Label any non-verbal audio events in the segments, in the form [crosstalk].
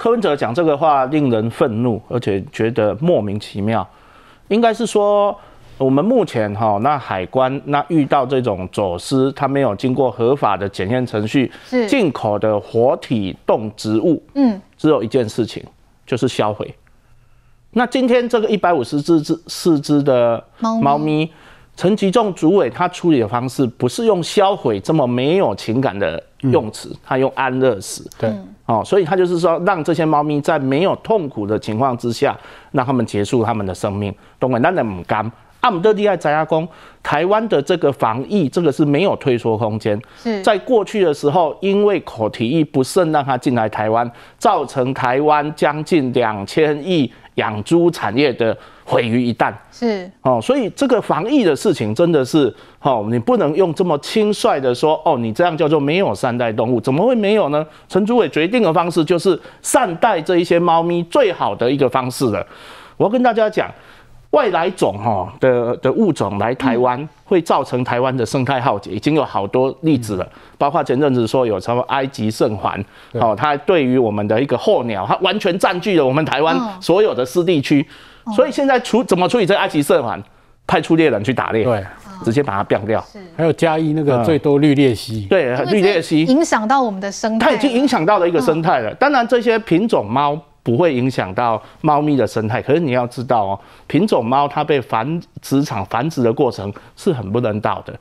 柯文哲讲这个话令人愤怒，而且觉得莫名其妙。应该是说，我们目前哈那海关那遇到这种走私，它没有经过合法的检验程序，进口的活体动植物，嗯，只有一件事情，就是销毁。那今天这个一百五十只只四只的猫咪。陈吉仲主委他处理的方式不是用销毁这么没有情感的用词，他用安乐死。对，哦，所以他就是说，让这些猫咪在没有痛苦的情况之下，让他们结束他们的生命。懂吗？那唔干，阿姆德利宅家公，台湾的这个防疫，这个是没有退缩空间。是在过去的时候，因为口蹄疫不慎让它进来台湾，造成台湾将近两千亿。养猪产业的毁于一旦，是哦，所以这个防疫的事情真的是哦，你不能用这么轻率的说哦，你这样叫做没有善待动物，怎么会没有呢？陈主伟决定的方式就是善待这一些猫咪最好的一个方式了。我要跟大家讲，外来种哈的的物种来台湾。会造成台湾的生态浩劫，已经有好多例子了，包括前阵子说有什么埃及圣环，哦，它对于我们的一个候鸟，它完全占据了我们台湾所有的湿地区，所以现在处怎么处理这埃及圣环？派出猎人去打猎，对，直接把它掉掉。是，还有嘉义那个最多绿鬣蜥，对，绿鬣蜥影响到我们的生态，它已经影响到了一个生态了。当然这些品种猫。不会影响到猫咪的生态，可是你要知道哦，品种猫它被繁殖场繁殖的过程是很不人道的，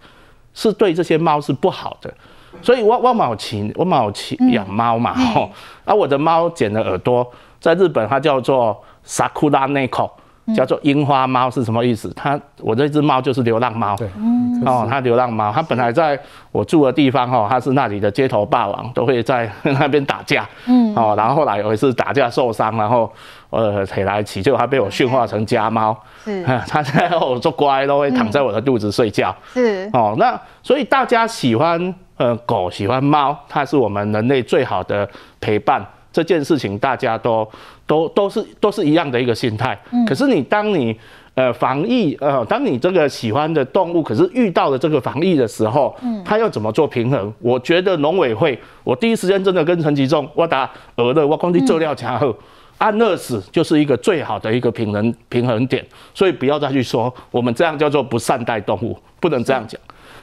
是对这些猫是不好的。所以我我某晴，我某晴养猫嘛，吼，啊，我的猫剪了耳朵，在日本它叫做萨库拉内口。叫做樱花猫是什么意思？它我这只猫就是流浪猫，对，嗯，哦，它流浪猫，它本来在我住的地方，哈，它是那里的街头霸王，都会在 [laughs] 那边打架，嗯，哦，然后后来有一次打架受伤，然后呃腿来起，结果它被我驯化成家猫，是，[laughs] 它在我做乖都会躺在我的肚子睡觉，是，哦，那所以大家喜欢呃狗喜欢猫，它是我们人类最好的陪伴。这件事情大家都都都是都是一样的一个心态。嗯。可是你当你呃防疫呃，当你这个喜欢的动物，可是遇到了这个防疫的时候，嗯，它要怎么做平衡？我觉得农委会，我第一时间真的跟陈吉仲，我打鹅的，我攻击饲料强后，安乐死就是一个最好的一个平衡平衡点。所以不要再去说我们这样叫做不善待动物，不能这样讲。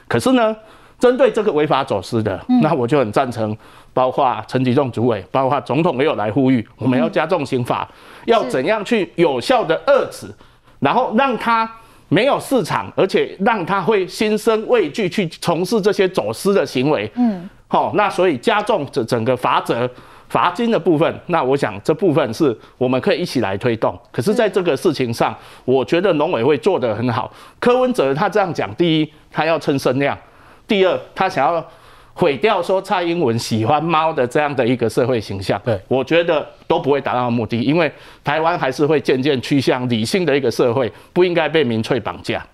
可是呢？针对这个违法走私的，那我就很赞成，包括陈吉仲主委，包括总统也有来呼吁，我们要加重刑法，要怎样去有效的遏制，然后让他没有市场，而且让他会心生畏惧去从事这些走私的行为。嗯，好，那所以加重整整个罚则、罚金的部分，那我想这部分是我们可以一起来推动。可是，在这个事情上，我觉得农委会做得很好。柯文哲他这样讲，第一，他要称声量。第二，他想要毁掉说蔡英文喜欢猫的这样的一个社会形象，对，我觉得都不会达到目的，因为台湾还是会渐渐趋向理性的一个社会，不应该被民粹绑架。